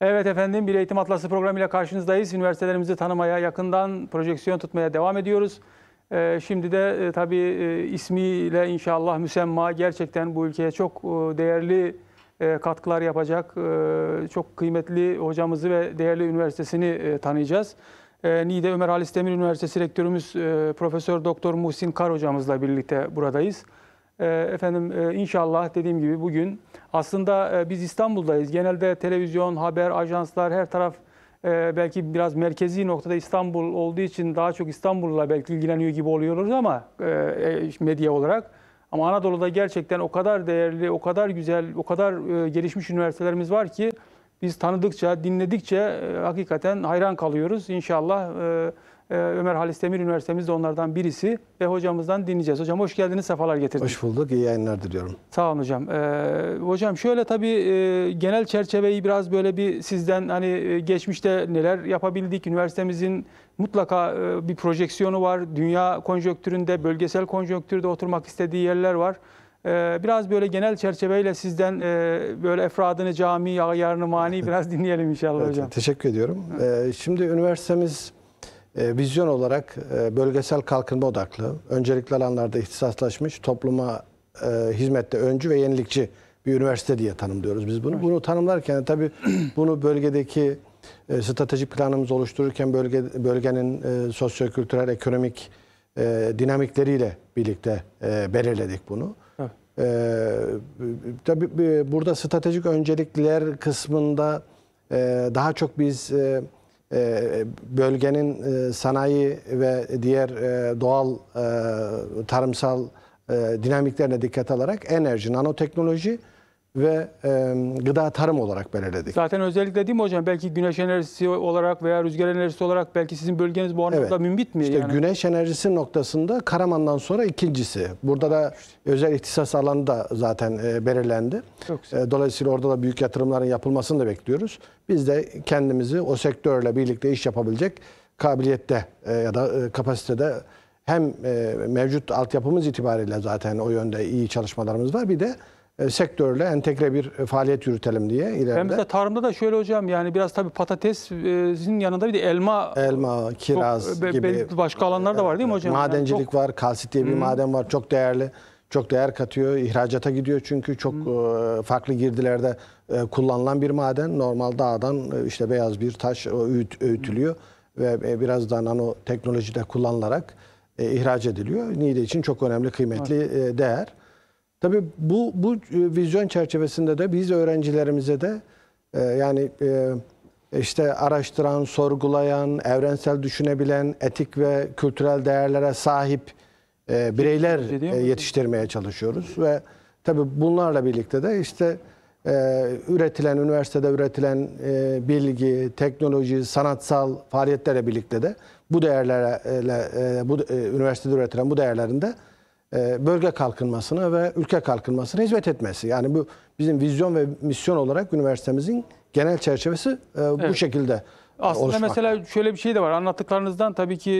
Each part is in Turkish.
Evet efendim bir eğitim atlası programıyla karşınızdayız. Üniversitelerimizi tanımaya, yakından projeksiyon tutmaya devam ediyoruz. Ee, şimdi de e, tabii e, ismiyle inşallah müsemma gerçekten bu ülkeye çok e, değerli e, katkılar yapacak, çok kıymetli hocamızı ve değerli üniversitesini tanıyacağız. E, Niğde Ömer Halis Demir Üniversitesi Rektörümüz Profesör Doktor Muhsin Kar hocamızla birlikte buradayız. efendim inşallah dediğim gibi bugün aslında e, biz İstanbul'dayız. Genelde televizyon, haber, ajanslar her taraf e, belki biraz merkezi noktada İstanbul olduğu için daha çok İstanbul'la belki ilgileniyor gibi oluyoruz ama e, medya olarak. Ama Anadolu'da gerçekten o kadar değerli, o kadar güzel, o kadar gelişmiş üniversitelerimiz var ki biz tanıdıkça, dinledikçe hakikaten hayran kalıyoruz. İnşallah e, ee, Ömer Halis Demir Üniversitemiz de onlardan birisi ve hocamızdan dinleyeceğiz. Hocam hoş geldiniz, sefalar getirdiniz. Hoş bulduk, iyi yayınlar diliyorum. Sağ olun hocam. Ee, hocam şöyle tabii e, genel çerçeveyi biraz böyle bir sizden hani e, geçmişte neler yapabildik, üniversitemizin mutlaka e, bir projeksiyonu var. Dünya konjonktüründe, bölgesel konjonktürde oturmak istediği yerler var. Ee, biraz böyle genel çerçeveyle sizden e, böyle efradını cami, yarını mani biraz dinleyelim inşallah evet, hocam. Teşekkür ediyorum. Ee, şimdi üniversitemiz ee, vizyon olarak e, bölgesel kalkınma odaklı, öncelikli alanlarda ihtisaslaşmış, topluma e, hizmette öncü ve yenilikçi bir üniversite diye tanımlıyoruz biz bunu. Bunu tanımlarken tabii bunu bölgedeki e, stratejik planımız oluştururken bölge bölgenin sosyo-kültürel, ekonomik dinamikleriyle birlikte belirledik bunu. Evet. tabii burada stratejik öncelikler kısmında daha çok biz e, bölgenin e, sanayi ve diğer e, doğal tarımsal dinamiklerine dikkat alarak enerji, nanoteknoloji ve e, gıda tarım olarak belirledik. Zaten özellikle değil mi hocam? Belki güneş enerjisi olarak veya rüzgar enerjisi olarak belki sizin bölgeniz bu anlamda evet. mümbit mi? İşte yani? güneş enerjisi noktasında Karaman'dan sonra ikincisi. Burada da özel ihtisas alanı da zaten e, belirlendi. E, dolayısıyla orada da büyük yatırımların yapılmasını da bekliyoruz. Biz de kendimizi o sektörle birlikte iş yapabilecek kabiliyette e, ya da e, kapasitede hem e, mevcut altyapımız itibariyle zaten o yönde iyi çalışmalarımız var. Bir de e, sektörle entegre bir e, faaliyet yürütelim diye ileride. hem de tarımda da şöyle hocam yani biraz tabii patatesin yanında bir de elma. Elma, kiraz çok, gibi. Başka alanlar da var değil mi hocam? Madencilik yani çok... var, kalsit diye bir hmm. maden var. Çok değerli, çok değer katıyor. İhracata gidiyor çünkü çok hmm. farklı girdilerde kullanılan bir maden. Normal dağdan işte beyaz bir taş öğütülüyor. Hmm ve biraz da nanoteknolojide kullanılarak e, ihraç ediliyor. NİDE için çok önemli, kıymetli evet. e, değer. Tabii bu, bu e, vizyon çerçevesinde de biz öğrencilerimize de e, yani e, işte araştıran, sorgulayan, evrensel düşünebilen, etik ve kültürel değerlere sahip bireyler şey yetiştirmeye çalışıyoruz ve tabii bunlarla birlikte de işte üretilen üniversitede üretilen bilgi, teknoloji, sanatsal faaliyetlerle birlikte de bu değerlere e, bu üniversitede üretilen bu değerlerinde. de e, bölge kalkınmasına ve ülke kalkınmasına hizmet etmesi. Yani bu bizim vizyon ve misyon olarak üniversitemizin genel çerçevesi e, bu evet. şekilde e, Aslında oluşmak. mesela şöyle bir şey de var. Anlattıklarınızdan tabii ki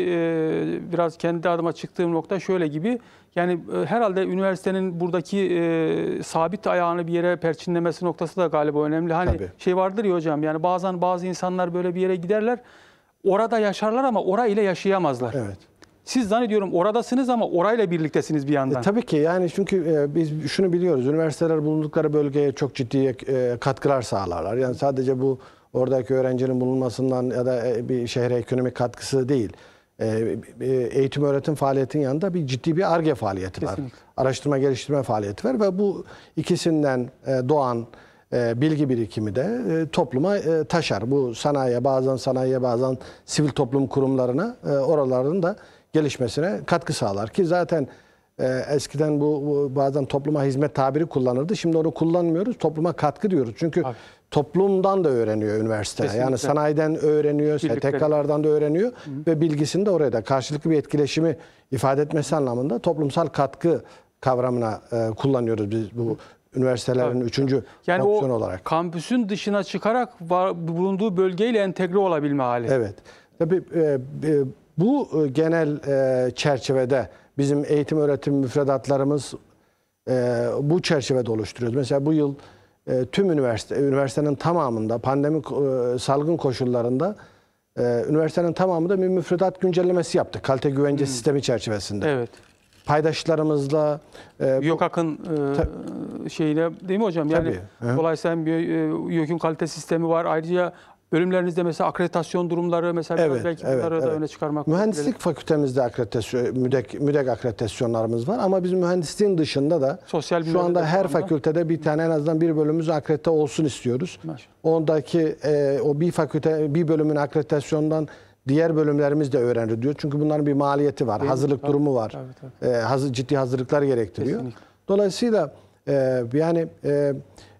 biraz kendi adıma çıktığım nokta şöyle gibi. Yani herhalde üniversitenin buradaki e, sabit ayağını bir yere perçinlemesi noktası da galiba önemli. Hani tabii. şey vardır ya hocam yani bazen bazı insanlar böyle bir yere giderler. Orada yaşarlar ama orayla yaşayamazlar. Evet. Siz zannediyorum oradasınız ama orayla birliktesiniz bir yandan. E, tabii ki yani çünkü e, biz şunu biliyoruz. Üniversiteler bulundukları bölgeye çok ciddi e, katkılar sağlarlar. Yani sadece bu oradaki öğrencinin bulunmasından ya da e, bir şehre ekonomik katkısı değil. E, e, eğitim öğretim faaliyetinin yanında bir ciddi bir ARGE faaliyeti Kesinlikle. var. Araştırma geliştirme faaliyeti var ve bu ikisinden e, doğan e, bilgi birikimi de e, topluma e, taşar. Bu sanayiye bazen sanayiye bazen sivil toplum kurumlarına oraların da gelişmesine katkı sağlar ki zaten e, eskiden bu, bu bazen topluma hizmet tabiri kullanırdı. Şimdi onu kullanmıyoruz. Topluma katkı diyoruz. Çünkü Abi. toplumdan da öğreniyor üniversite. Kesinlikle. Yani sanayiden öğreniyor, STK'lardan da öğreniyor Hı. ve bilgisini de oraya da karşılıklı bir etkileşimi ifade etmesi anlamında toplumsal katkı kavramına e, kullanıyoruz biz bu üniversitelerin Tabii. üçüncü yani opsiyon olarak. Kampüsün dışına çıkarak var, bulunduğu bölgeyle entegre olabilme hali. Evet. Tabii e, e, bu e, genel e, çerçevede bizim eğitim öğretim müfredatlarımız e, bu çerçevede oluşturuyoruz. Mesela bu yıl tüm üniversite, üniversitenin tamamında pandemi salgın koşullarında üniversitenin tamamında bir müfredat güncellemesi yaptık. Kalite güvence hmm. sistemi çerçevesinde. Evet paydaşlarımızla yok akın e, şeyle değil mi hocam? Yani tabii, dolayısıyla bir e, YÖK'ün kalite sistemi var. Ayrıca Bölümlerinizde mesela akreditasyon durumları mesela evet, belki evet, bunları evet. da öne çıkarmak. Mühendislik gerekiyor. fakültemizde akreditasyon, müdek, müdek akreditasyonlarımız var ama biz mühendisliğin dışında da Sosyal şu anda her anlamda. fakültede bir tane en azından bir bölümümüz akredite olsun istiyoruz. Maşallah. Ondaki e, o bir fakülte bir bölümün akreditasyondan diğer bölümlerimiz de öğrenir diyor. Çünkü bunların bir maliyeti var, Değil hazırlık tabii, durumu var. Tabii, tabii. E, hazır, ciddi hazırlıklar gerektiriyor. Kesinlikle. Dolayısıyla e, yani e,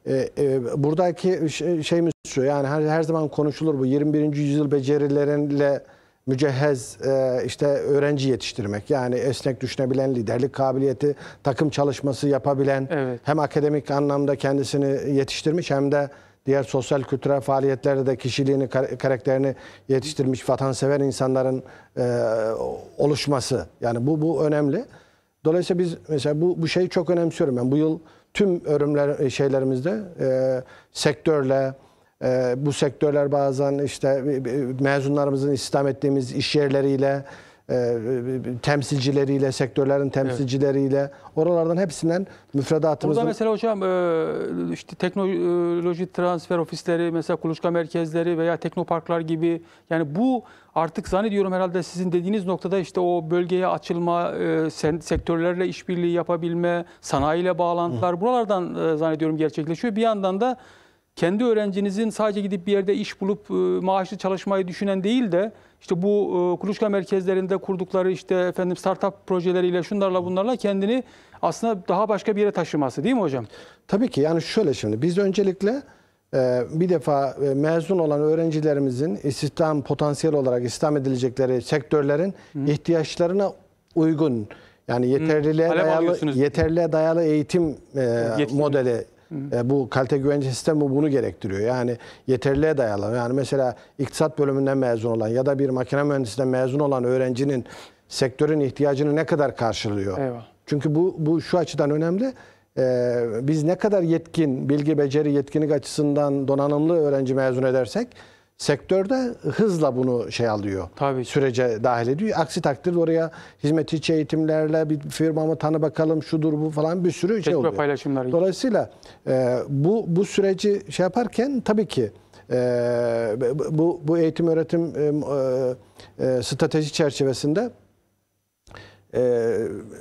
e, e, buradaki şey, şeyimiz şu yani her, her zaman konuşulur bu 21. yüzyıl becerilerinle mücehhez e, işte öğrenci yetiştirmek. Yani esnek düşünebilen, liderlik kabiliyeti, takım çalışması yapabilen, evet. hem akademik anlamda kendisini yetiştirmiş hem de diğer sosyal kültürel faaliyetlerde de kişiliğini, karakterini yetiştirmiş vatansever insanların e, oluşması. Yani bu bu önemli. Dolayısıyla biz mesela bu bu şeyi çok önemsiyorum. Ben yani bu yıl tüm örümler e, şeylerimizde e, sektörle e, bu sektörler bazen işte e, e, mezunlarımızın istihdam ettiğimiz iş yerleriyle e, e, temsilcileriyle, sektörlerin temsilcileriyle evet. oralardan hepsinden müfredatımızın... Burada mesela hocam e, işte teknoloji transfer ofisleri, mesela kuluçka merkezleri veya teknoparklar gibi yani bu artık zannediyorum herhalde sizin dediğiniz noktada işte o bölgeye açılma, e, sektörlerle işbirliği yapabilme, sanayiyle bağlantılar Hı. buralardan e, zannediyorum gerçekleşiyor. Bir yandan da kendi öğrencinizin sadece gidip bir yerde iş bulup e, maaşlı çalışmayı düşünen değil de işte bu e, merkezlerinde kurdukları işte efendim startup projeleriyle şunlarla bunlarla kendini aslında daha başka bir yere taşıması değil mi hocam? Tabii ki yani şöyle şimdi biz öncelikle e, bir defa e, mezun olan öğrencilerimizin istihdam potansiyel olarak istihdam edilecekleri sektörlerin Hı. ihtiyaçlarına uygun yani yeterliliğe Hı, dayalı yeterliğe dayalı eğitim e, Yetkin. modeli e, bu kalite güvence sistemi bunu gerektiriyor. Yani yeterliğe dayalı. Yani mesela iktisat bölümünden mezun olan ya da bir makine mühendisinden mezun olan öğrencinin sektörün ihtiyacını ne kadar karşılıyor? Eyvah. Çünkü bu, bu şu açıdan önemli. Ee, biz ne kadar yetkin, bilgi beceri yetkinlik açısından donanımlı öğrenci mezun edersek sektörde hızla bunu şey alıyor. Tabii. Sürece dahil ediyor. Aksi takdirde oraya hizmetçi eğitimlerle bir firmamı tanı bakalım şudur bu falan bir sürü şey oluyor. paylaşımları. Dolayısıyla e, bu bu süreci şey yaparken tabii ki e, bu bu eğitim öğretim e, e, e, strateji çerçevesinde e,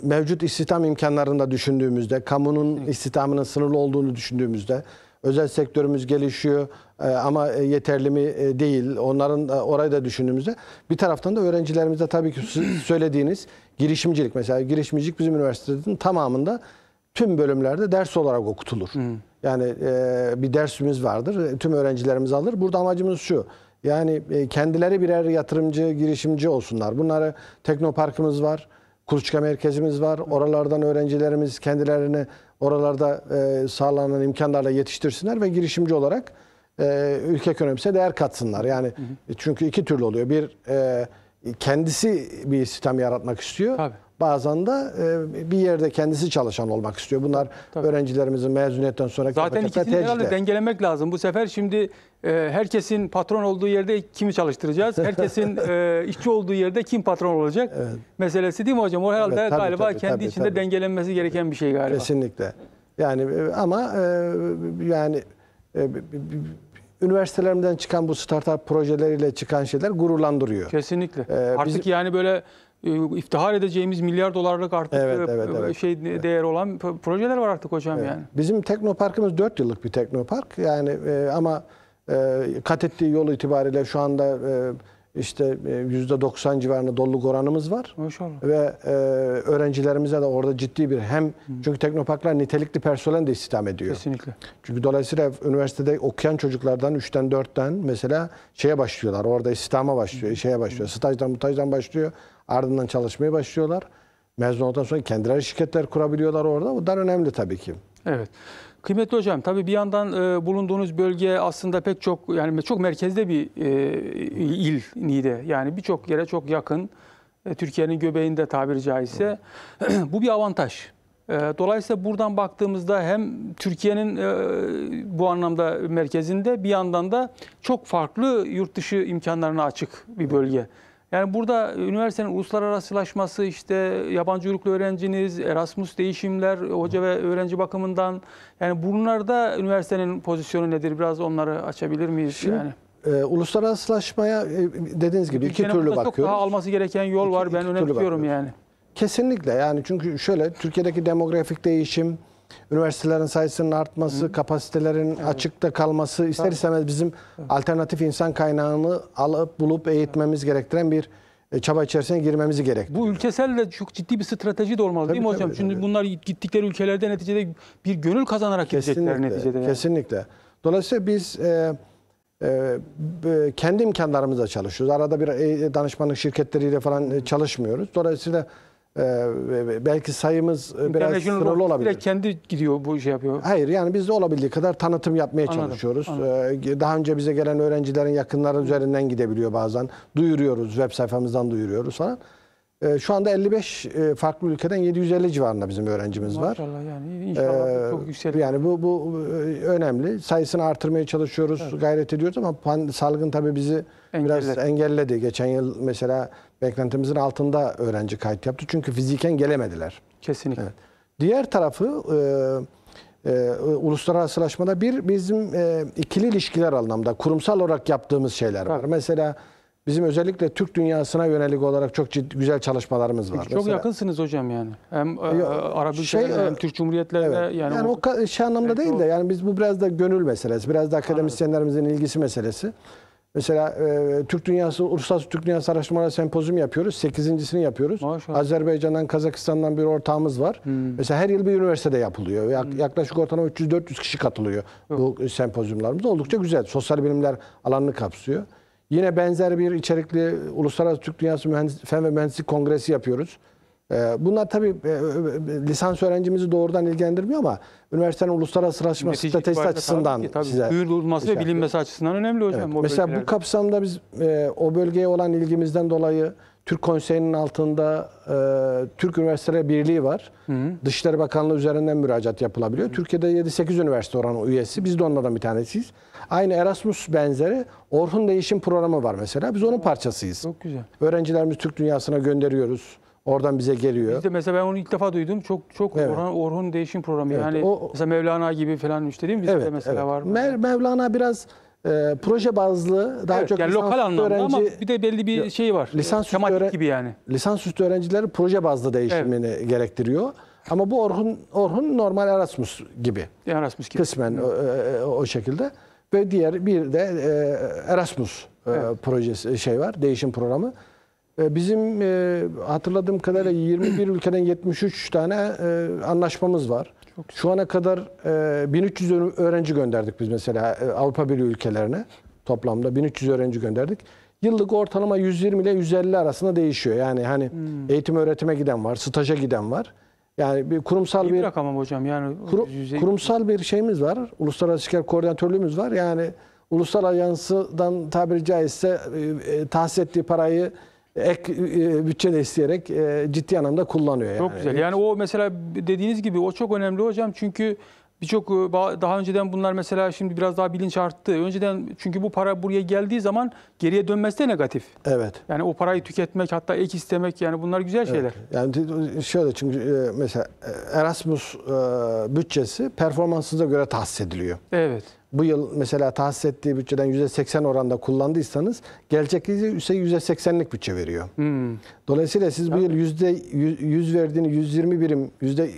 mevcut istihdam imkanlarında düşündüğümüzde, kamunun istihdamının sınırlı olduğunu düşündüğümüzde, Özel sektörümüz gelişiyor e, ama e, yeterli mi e, değil. Onların orayı da düşündüğümüzde bir taraftan da öğrencilerimize tabii ki söylediğiniz girişimcilik mesela girişimcilik bizim üniversitenin tamamında tüm bölümlerde ders olarak okutulur. Hmm. Yani bir dersimiz vardır. Tüm öğrencilerimiz alır. Burada amacımız şu. Yani kendileri birer yatırımcı, girişimci olsunlar. Bunları teknoparkımız var. Kuluçka merkezimiz var. Oralardan öğrencilerimiz kendilerini oralarda e, sağlanan imkanlarla yetiştirsinler ve girişimci olarak e, ülke ekonomisine değer katsınlar. Yani hı hı. çünkü iki türlü oluyor. Bir e, kendisi bir sistem yaratmak istiyor. Tabii. Bazen de e, bir yerde kendisi çalışan olmak istiyor. Bunlar Tabii. öğrencilerimizin mezuniyetten sonra zaten ikisini herhalde dengelemek lazım. Bu sefer şimdi ee, herkesin patron olduğu yerde kimi çalıştıracağız? Herkesin e, işçi olduğu yerde kim patron olacak? Evet. Meselesi değil mi hocam? O herhalde evet, tabii, galiba tabii, kendi tabii, içinde tabii. dengelenmesi gereken bir şey galiba. Kesinlikle. Yani e, ama e, yani e, çıkan bu startup projeleriyle çıkan şeyler gururlandırıyor. Kesinlikle. Ee, Artık bizim... yani böyle iftihar edeceğimiz milyar dolarlık artık evet, evet, evet, şey evet. değer olan projeler var artık hocam evet. yani. Bizim teknoparkımız 4 yıllık bir teknopark. Yani e, ama ee, kat ettiği yol itibariyle şu anda e, işte e, yüzde 90 civarında doluluk oranımız var. Maşallah. Ve e, öğrencilerimize de orada ciddi bir hem çünkü teknoparklar nitelikli personel de istihdam ediyor. Kesinlikle. Çünkü dolayısıyla üniversitede okuyan çocuklardan 3'ten 4'ten mesela şeye başlıyorlar. Orada istihdama başlıyor, şeye başlıyor. Stajdan, mutajdan başlıyor. Ardından çalışmaya başlıyorlar. Mezun olduktan sonra kendileri şirketler kurabiliyorlar orada. Bu da önemli tabii ki. Evet. Kıymetli hocam tabii bir yandan e, bulunduğunuz bölge aslında pek çok yani çok merkezde bir e, il Niğde. Yani birçok yere çok yakın. E, Türkiye'nin göbeğinde tabiri caizse. Bu bir avantaj. E, dolayısıyla buradan baktığımızda hem Türkiye'nin e, bu anlamda merkezinde bir yandan da çok farklı yurt dışı imkanlarına açık bir bölge. Yani burada e, üniversitenin uluslararasılaşması, işte yabancı uyruklu öğrenciniz, Erasmus değişimler, e, hoca ve öğrenci bakımından yani bunlarda üniversitenin pozisyonu nedir? Biraz onları açabilir miyiz Şimdi, yani? E, uluslararasılaşmaya e, dediğiniz gibi iki Ülkenin türlü bakıyoruz. Çok daha alması gereken yol iki, var. Ben önemsiyorum yani. Kesinlikle yani çünkü şöyle Türkiye'deki demografik değişim, üniversitelerin sayısının artması, Hı. kapasitelerin evet. açıkta kalması ister istemez bizim alternatif insan kaynağını alıp bulup eğitmemiz gerektiren bir e, çaba içerisine girmemizi gerektiriyor. Bu ülkesel de çok ciddi bir strateji de olmalı tabii, değil mi hocam? Tabii, Çünkü tabii. bunlar gittikleri ülkelerde neticede bir gönül kazanarak kesinlikle, gidecekler neticede. Yani. Kesinlikle. Dolayısıyla biz e, e, kendi imkanlarımızla çalışıyoruz. Arada bir e, danışmanlık şirketleriyle falan e, çalışmıyoruz. Dolayısıyla ee, belki sayımız e, biraz sınırlı olabilir. Bile kendi gidiyor bu şey yapıyor. Hayır yani biz de olabildiği kadar tanıtım yapmaya anladım, çalışıyoruz. Anladım. Ee, daha önce bize gelen öğrencilerin yakınları üzerinden gidebiliyor bazen. Duyuruyoruz, web sayfamızdan duyuruyoruz falan. Ee, şu anda 55 e, farklı ülkeden 750 civarında bizim öğrencimiz Maşallah var. Maşallah yani inşallah ee, çok yükselir. Yani bu, bu e, önemli. Sayısını artırmaya çalışıyoruz, evet. gayret ediyoruz ama salgın tabii bizi engelledi. biraz engelledi. Geçen yıl mesela beklentimizin altında öğrenci kayıt yaptı. Çünkü fiziken gelemediler. Kesinlikle. Evet. Diğer tarafı e, e, uluslararasılaşmada bir bizim e, ikili ilişkiler anlamda kurumsal olarak yaptığımız şeyler var. Evet. Mesela Bizim özellikle Türk dünyasına yönelik olarak çok ciddi, güzel çalışmalarımız var. Çok Mesela, yakınsınız hocam yani. Hem e, Arap şey, ülkelerine e, hem Türk Cumhuriyetlerine. Evet. Yani, yani o şey anlamda evet, değil de yani biz bu biraz da gönül meselesi. Biraz da akademisyenlerimizin Anladım. ilgisi meselesi. Mesela e, Türk Dünyası, Uluslararası Türk Dünyası Araştırmaları Sempozyumu yapıyoruz. Sekizincisini yapıyoruz. Maşallah. Azerbaycan'dan, Kazakistan'dan bir ortağımız var. Hmm. Mesela her yıl bir üniversitede yapılıyor. Yak, hmm. Yaklaşık ortalama 300-400 kişi katılıyor Yok. bu e, sempozyumlarımız. Oldukça güzel. Sosyal bilimler alanını kapsıyor. Yine benzer bir içerikli Uluslararası Türk Dünyası Mühendis, Fen ve Mühendislik Kongresi yapıyoruz. Ee, bunlar tabii e, e, e, lisans öğrencimizi doğrudan ilgilendirmiyor ama üniversitenin uluslararası sıraşma stratejisi açısından tabii, tabii. size... Duyurulması ve bilinmesi açısından önemli hocam. Evet. Mesela bölgelerde. bu kapsamda biz o bölgeye olan ilgimizden dolayı Türk Konseyi'nin altında e, Türk Üniversiteler Birliği var. Hı hı. Dışişleri Bakanlığı üzerinden müracaat yapılabiliyor. Hı. Türkiye'de 7-8 üniversite oranı üyesi. Biz de onlardan bir tanesiyiz. Aynı Erasmus benzeri Orhun Değişim Programı var mesela. Biz onun parçasıyız. Çok güzel. Öğrencilerimizi Türk dünyasına gönderiyoruz. Oradan bize geliyor. Biz de mesela ben onu ilk defa duydum. Çok çok evet. Orhan, Orhun Değişim Programı. Evet, yani o, mesela Mevlana gibi falan işte değil mi? Bizde evet, mesela evet. var. Mev, Mevlana biraz e, proje bazlı daha evet, çok yani lokal anlamda öğrenci, ama bir de belli bir şey var. Lisans tematik öğren, gibi yani. Lisansüstü öğrencileri proje bazlı değişimini evet. gerektiriyor. Ama bu Orhun Orhun normal Erasmus gibi. Erasmus gibi. Kısmen o, e, e, o şekilde. Ve diğer bir de e, Erasmus e, evet. projesi şey var, değişim programı. Bizim e, hatırladığım kadarıyla 21 ülkeden 73 tane e, anlaşmamız var. Çok Şu ana kadar e, 1300 öğrenci gönderdik biz mesela e, Avrupa Birliği ülkelerine. Toplamda 1300 öğrenci gönderdik. Yıllık ortalama 120 ile 150 arasında değişiyor. Yani hani hmm. eğitim öğretime giden var, staja giden var. Yani bir kurumsal İyi bir rakam ama hocam yani kuru, kurumsal bir şeyimiz var. Uluslararası İşler Koordinatörlüğümüz var. Yani ulusal ajansından tabiri caizse e, e, tahsis ettiği parayı ek e, bütçe de isteyerek e, ciddi anlamda kullanıyor. Yani. Çok güzel. Yani o mesela dediğiniz gibi o çok önemli hocam. Çünkü birçok e, daha önceden bunlar mesela şimdi biraz daha bilinç arttı. Önceden çünkü bu para buraya geldiği zaman geriye dönmesi de negatif. Evet. Yani o parayı tüketmek hatta ek istemek yani bunlar güzel şeyler. Evet. Yani şöyle çünkü mesela Erasmus bütçesi performansınıza göre tahsis ediliyor. Evet bu yıl mesela tahsis ettiği bütçeden %80 oranda kullandıysanız gerçek ise %80'lik bütçe veriyor. Hmm. Dolayısıyla siz bu yıl %100, %100 verdiğini 120 birim yüzde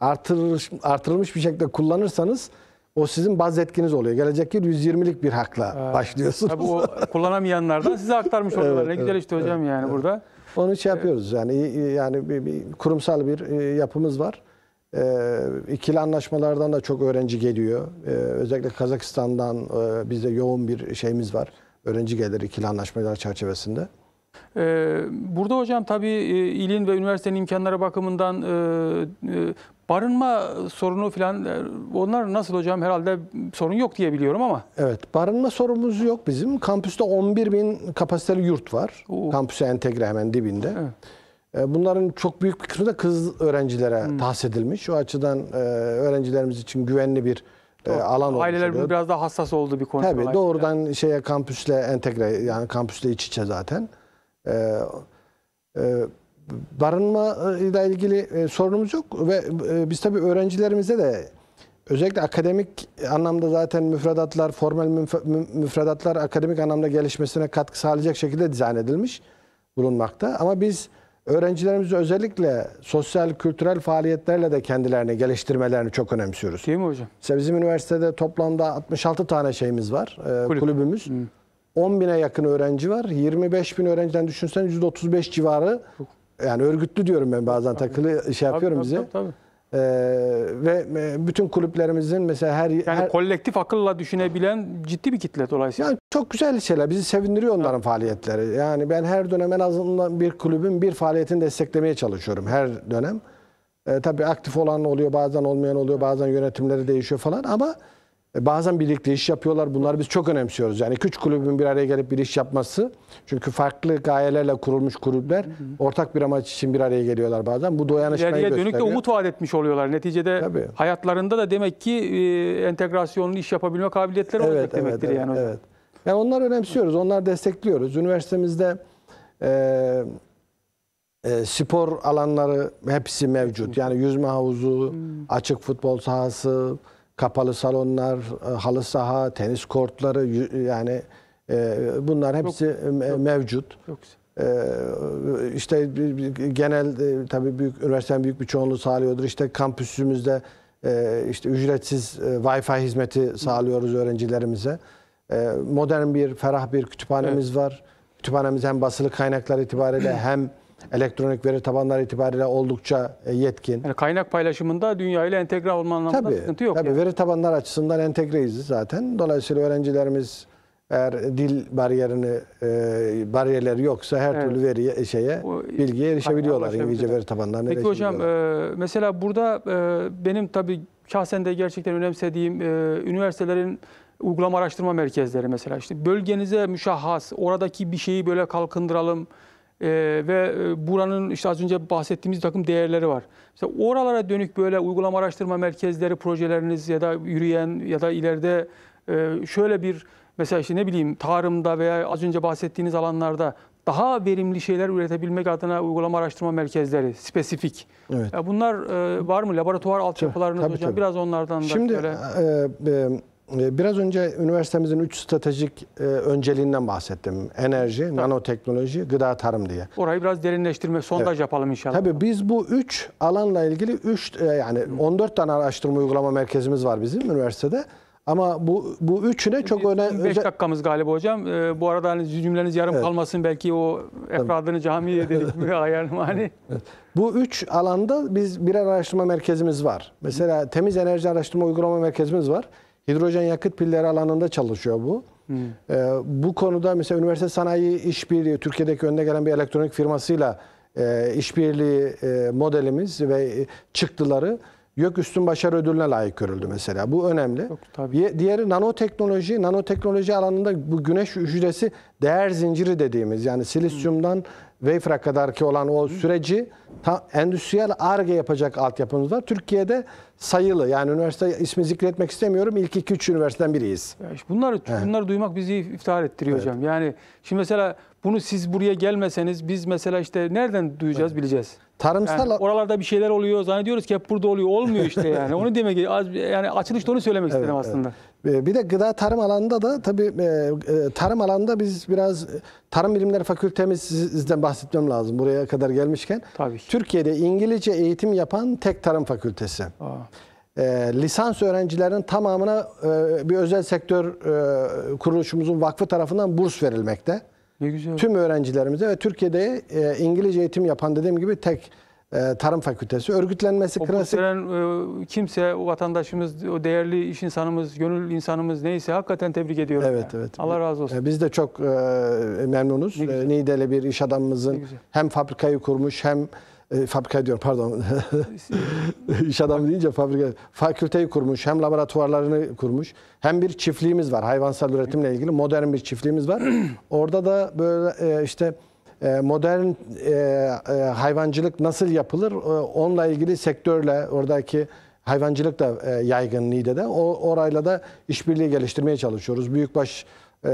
artırılmış, artırılmış bir şekilde kullanırsanız o sizin baz etkiniz oluyor. Gelecek yıl 120'lik bir hakla evet. başlıyorsunuz. Tabii o kullanamayanlardan size aktarmış oluyorlar. evet, ne güzel evet, işte hocam evet, yani evet. burada. Onu şey yapıyoruz yani yani bir, bir kurumsal bir e, yapımız var. E, ikili anlaşmalardan da çok öğrenci geliyor. E, özellikle Kazakistan'dan e, bizde yoğun bir şeyimiz var. Öğrenci gelir ikili anlaşmalar çerçevesinde. Ee, burada hocam tabii e, ilin ve üniversitenin imkanları bakımından e, e, barınma sorunu falan onlar nasıl hocam herhalde sorun yok diye biliyorum ama. Evet barınma sorunumuz yok bizim. Kampüste 11 bin kapasiteli yurt var. Oo. Kampüse entegre hemen dibinde. Evet. E, bunların çok büyük bir kısmı da kız öğrencilere hmm. tahsis edilmiş. O açıdan e, öğrencilerimiz için güvenli bir e, Doğru. alan olmuş. Aileler oluyor. biraz daha hassas oldu bir konu. Tabii doğrudan yani. şeye kampüsle entegre yani kampüsle iç içe zaten. barınma ile ilgili sorunumuz yok ve biz tabii öğrencilerimize de özellikle akademik anlamda zaten müfredatlar, formal müfredatlar akademik anlamda gelişmesine katkı sağlayacak şekilde dizayn edilmiş bulunmakta. Ama biz öğrencilerimizi özellikle sosyal kültürel faaliyetlerle de kendilerini geliştirmelerini çok önemsiyoruz. Değil mi hocam? İşte bizim üniversitede toplamda 66 tane şeyimiz var, e, Kulüp. kulübümüz. Hı. Hmm. 10 bine yakın öğrenci var. 25 bin öğrenciden düşünsen 35 civarı yani örgütlü diyorum ben bazen takılı şey yapıyorum tabii, bize. Tabii, tabii. Ee, ve e, bütün kulüplerimizin mesela her yani her, kolektif akılla düşünebilen ciddi bir kitle dolayısıyla. Yani çok güzel şeyler. Bizi sevindiriyor onların evet. faaliyetleri. Yani ben her dönem en azından bir kulübün bir faaliyetini desteklemeye çalışıyorum her dönem. Ee, tabii aktif olan oluyor, bazen olmayan oluyor, bazen yönetimleri değişiyor falan ama e, bazen birlikte iş yapıyorlar. Bunları biz çok önemsiyoruz. Yani üç kulübün bir araya gelip bir iş yapması. Çünkü farklı gayelerle kurulmuş kulüpler ortak bir amaç için bir araya geliyorlar bazen. Bu dayanışmayı İleriye gösteriyor. dönük de umut vaat etmiş oluyorlar. Neticede Tabii. hayatlarında da demek ki e, entegrasyonlu iş yapabilme kabiliyetleri evet, olacak evet, demektir. Evet, yani. evet. Yani onları önemsiyoruz. Onları destekliyoruz. Üniversitemizde e, e, spor alanları hepsi mevcut. Yani yüzme havuzu, hmm. açık futbol sahası, kapalı salonlar, e, halı saha, tenis kortları yani e, bunlar hepsi çok, mevcut. Çok, çok e, işte genel tabii büyük üniversitenin büyük bir çoğunluğu sağlıyordur. İşte kampüsümüzde işte ücretsiz Wi-Fi hizmeti sağlıyoruz öğrencilerimize. Modern bir, ferah bir kütüphanemiz evet. var. Kütüphanemiz hem basılı kaynaklar itibariyle hem elektronik veri tabanları itibariyle oldukça e, yetkin. Yani kaynak paylaşımında dünya ile entegre olma anlamında tabii, sıkıntı yok. Tabii yani. veri tabanları açısından entegreyiz zaten. Dolayısıyla öğrencilerimiz eğer dil bariyerini e, bariyerleri yoksa her evet. türlü veri e, şeye bilgiye erişebiliyorlar. İngilizce veri tabanlarına Peki hocam e, mesela burada e, benim tabii şahsen de gerçekten önemsediğim e, üniversitelerin uygulama araştırma merkezleri mesela işte bölgenize müşahhas oradaki bir şeyi böyle kalkındıralım ee, e, ve buranın işte az önce bahsettiğimiz takım değerleri var. Mesela oralara dönük böyle uygulama araştırma merkezleri projeleriniz ya da yürüyen ya da ileride e, şöyle bir mesela işte ne bileyim tarımda veya az önce bahsettiğiniz alanlarda daha verimli şeyler üretebilmek adına uygulama araştırma merkezleri, spesifik. Evet. Bunlar e, var mı? Laboratuvar altyapılarınız tabii, hocam? Tabii. Biraz onlardan da Şimdi, böyle... e, e ee, biraz önce üniversitemizin 3 stratejik e, önceliğinden bahsettim. Enerji, Tabii. nanoteknoloji, gıda, tarım diye. Orayı biraz derinleştirme, sondaj evet. yapalım inşallah. Tabii biz bu 3 alanla ilgili 3 e, yani 14 tane araştırma uygulama merkezimiz var bizim üniversitede. Ama bu bu üçüne çok önemli. 5 dakikamız galiba hocam. Ee, bu arada hani cümleniz yarım evet. kalmasın belki o efradını cami dedik mi ayarım hani. Bu üç alanda biz birer araştırma merkezimiz var. Mesela temiz enerji araştırma uygulama merkezimiz var. Hidrojen yakıt pilleri alanında çalışıyor bu. Hmm. Ee, bu konuda mesela üniversite sanayi işbirliği Türkiye'deki önde gelen bir elektronik firmasıyla e, işbirliği e, modelimiz ve çıktıları YÖK Üstün Başarı Ödülü'ne layık görüldü mesela. Bu önemli. Yok, tabii. Diğeri nanoteknoloji. Nanoteknoloji alanında bu güneş hücresi değer zinciri dediğimiz yani silisyumdan hmm. Veyfra kadar ki olan o süreci ta, endüstriyel ARGE yapacak altyapımız var. Türkiye'de sayılı yani üniversite ismi zikretmek istemiyorum. İlk iki 3 üniversiteden biriyiz. bunları, bunları duymak bizi iftihar ettiriyor evet. hocam. Yani şimdi mesela bunu siz buraya gelmeseniz biz mesela işte nereden duyacağız evet. bileceğiz. Tarımsal yani oralarda bir şeyler oluyor. Zannediyoruz ki hep burada oluyor. Olmuyor işte yani. onu demek yani açılışta onu söylemek evet, istedim aslında. Evet. Bir de gıda tarım alanında da tabii e, e, tarım alanında biz biraz e, Tarım Bilimleri fakültemiz sizden bahsetmem lazım buraya kadar gelmişken. Tabii. Türkiye'de İngilizce eğitim yapan tek tarım fakültesi. Aa. E, lisans öğrencilerin tamamına e, bir özel sektör e, kuruluşumuzun vakfı tarafından burs verilmekte. Ne güzel. Tüm öğrencilerimize ve Türkiye'de e, İngilizce eğitim yapan dediğim gibi tek e, tarım fakültesi örgütlenmesi o klasik. Muhtemelen e, kimse o vatandaşımız, o değerli iş insanımız, gönül insanımız neyse hakikaten tebrik ediyorum. Evet yani. evet. Allah razı olsun. E, biz de çok e, memnunuz. E, bir iş adamımızın hem fabrikayı kurmuş hem e, fabrika diyorum pardon. İş adamı deyince fabrika. Fakülteyi kurmuş, hem laboratuvarlarını kurmuş, hem bir çiftliğimiz var. Hayvansal üretimle ilgili modern bir çiftliğimiz var. Orada da böyle e, işte e, modern hayvancılık nasıl yapılır? E, onunla ilgili sektörle oradaki hayvancılık da yaygın Niğde'de. O orayla da işbirliği geliştirmeye çalışıyoruz. Büyükbaş e,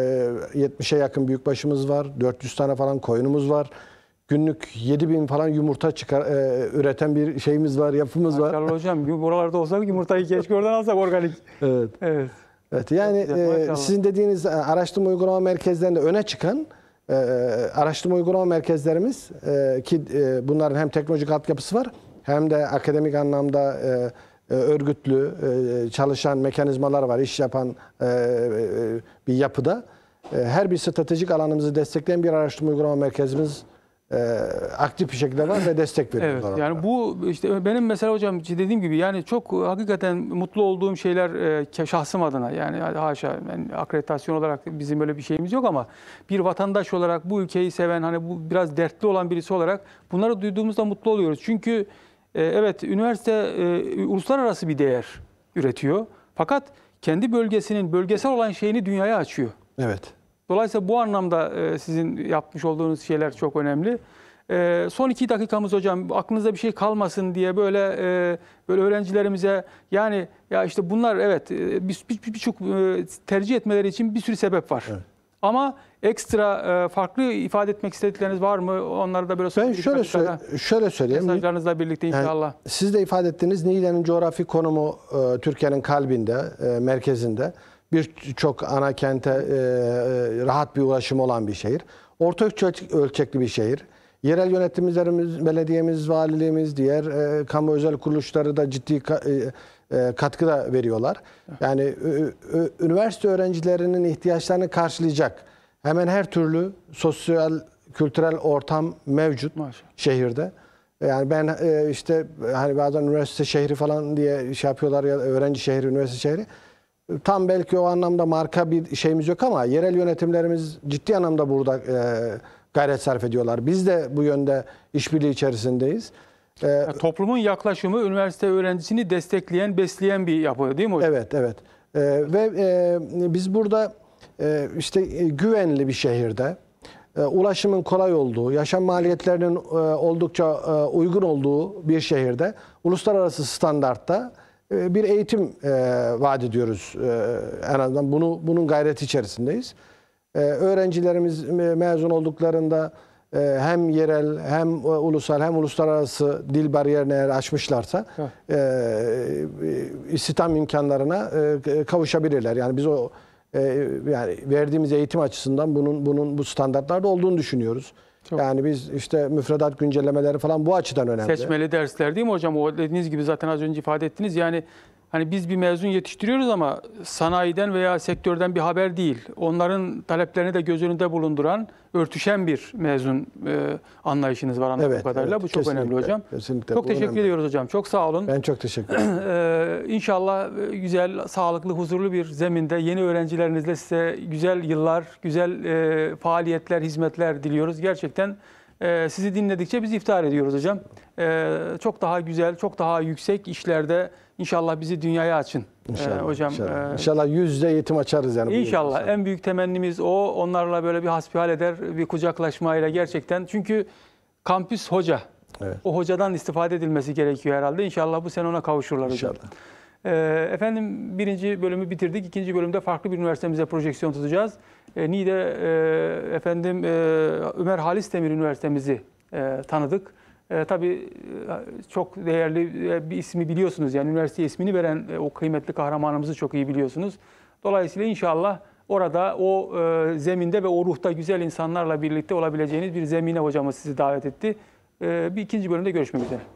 70'e yakın büyükbaşımız var. 400 tane falan koyunumuz var günlük 7 bin falan yumurta çıkar, e, üreten bir şeyimiz var, yapımız var. Maşallah hocam buralarda olsak yumurtayı keşke oradan alsak organik. evet. Evet. Evet yani e, sizin dediğiniz e, araştırma uygulama merkezlerinde öne çıkan e, e, araştırma uygulama merkezlerimiz e, ki e, bunların hem teknolojik altyapısı var hem de akademik anlamda e, e örgütlü e, çalışan mekanizmalar var, iş yapan e, bir yapıda. her bir stratejik alanımızı destekleyen bir araştırma uygulama merkezimiz e, aktif bir şekilde var ve destek veriyorlar. Evet, yani bu işte benim mesela hocam dediğim gibi yani çok e, hakikaten mutlu olduğum şeyler e, şahsım adına yani haşa yani akreditasyon olarak bizim böyle bir şeyimiz yok ama bir vatandaş olarak bu ülkeyi seven hani bu biraz dertli olan birisi olarak bunları duyduğumuzda mutlu oluyoruz. Çünkü e, evet üniversite e, uluslararası bir değer üretiyor. Fakat kendi bölgesinin bölgesel olan şeyini dünyaya açıyor. Evet. Dolayısıyla bu anlamda e, sizin yapmış olduğunuz şeyler çok önemli. E, son iki dakikamız hocam aklınızda bir şey kalmasın diye böyle e, böyle öğrencilerimize yani ya işte bunlar evet birçok bir, bir, tercih etmeleri için bir sürü sebep var. Evet. Ama ekstra farklı ifade etmek istedikleriniz var mı? Onları da böyle Ben şöyle söyle, şöyle söyleyeyim. Mesajlarınızla birlikte inşallah. Yani, siz de ifade ettiğiniz Niğde'nin coğrafi konumu Türkiye'nin kalbinde, merkezinde birçok ana kente e, e, rahat bir ulaşım olan bir şehir. Orta ölçekli bir şehir. Yerel yönetimlerimiz, belediyemiz, valiliğimiz, diğer e, kamu özel kuruluşları da ciddi ka, e, e, katkı da veriyorlar. Yani ü, ü, üniversite öğrencilerinin ihtiyaçlarını karşılayacak hemen her türlü sosyal, kültürel ortam mevcut Maşallah. şehirde. Yani ben e, işte hani bazen üniversite şehri falan diye şey yapıyorlar ya öğrenci şehri, üniversite şehri tam belki o anlamda marka bir şeyimiz yok ama yerel yönetimlerimiz ciddi anlamda burada e, gayret sarf ediyorlar. Biz de bu yönde işbirliği içerisindeyiz. E, yani toplumun yaklaşımı üniversite öğrencisini destekleyen, besleyen bir yapı değil mi hocam? Evet, evet. E, ve e, biz burada e, işte e, güvenli bir şehirde, e, ulaşımın kolay olduğu, yaşam maliyetlerinin e, oldukça e, uygun olduğu bir şehirde, uluslararası standartta ee, bir eğitim e, vaat ediyoruz. E, en azından bunu bunun gayreti içerisindeyiz. Ee, öğrencilerimiz mezun olduklarında e, hem yerel hem e, ulusal hem uluslararası dil bariyerini eğer açmışlarsa Heh. istihdam imkanlarına kavuşabilirler. Yani biz o yani verdiğimiz eğitim açısından bunun bunun bu standartlarda olduğunu düşünüyoruz. Çok. Yani biz işte müfredat güncellemeleri falan bu açıdan önemli. Seçmeli dersler değil mi hocam? O dediğiniz gibi zaten az önce ifade ettiniz. Yani Hani biz bir mezun yetiştiriyoruz ama sanayiden veya sektörden bir haber değil. Onların taleplerini de göz önünde bulunduran, örtüşen bir mezun e, anlayışınız var anladığım evet, kadarıyla. Evet, Bu çok önemli hocam. Kesinlikle. Çok teşekkür önemli. ediyoruz hocam. Çok sağ olun. Ben çok teşekkür ederim. ee, inşallah e, güzel, sağlıklı, huzurlu bir zeminde yeni öğrencilerinizle size güzel yıllar, güzel e, faaliyetler, hizmetler diliyoruz. Gerçekten e, sizi dinledikçe biz iftihar ediyoruz hocam. E, çok daha güzel, çok daha yüksek işlerde inşallah bizi dünyaya açın. Ee, inşallah, e, hocam. İnşallah. E, inşallah yüzde yetim açarız yani. İnşallah. En büyük temennimiz o. Onlarla böyle bir hasbihal eder, bir kucaklaşmayla gerçekten. Çünkü kampüs hoca. Evet. O hocadan istifade edilmesi gerekiyor herhalde. İnşallah bu sene ona kavuşurlar hocam. İnşallah. Efendim birinci bölümü bitirdik. İkinci bölümde farklı bir üniversitemize projeksiyon tutacağız e, e, efendim e, Ömer Halis Demir Üniversitemizi e, tanıdık. E, tabii e, çok değerli e, bir ismi biliyorsunuz. Yani üniversite ismini veren e, o kıymetli kahramanımızı çok iyi biliyorsunuz. Dolayısıyla inşallah orada o e, zeminde ve o ruhta güzel insanlarla birlikte olabileceğiniz bir zemine hocamız sizi davet etti. E, bir ikinci bölümde görüşmek üzere.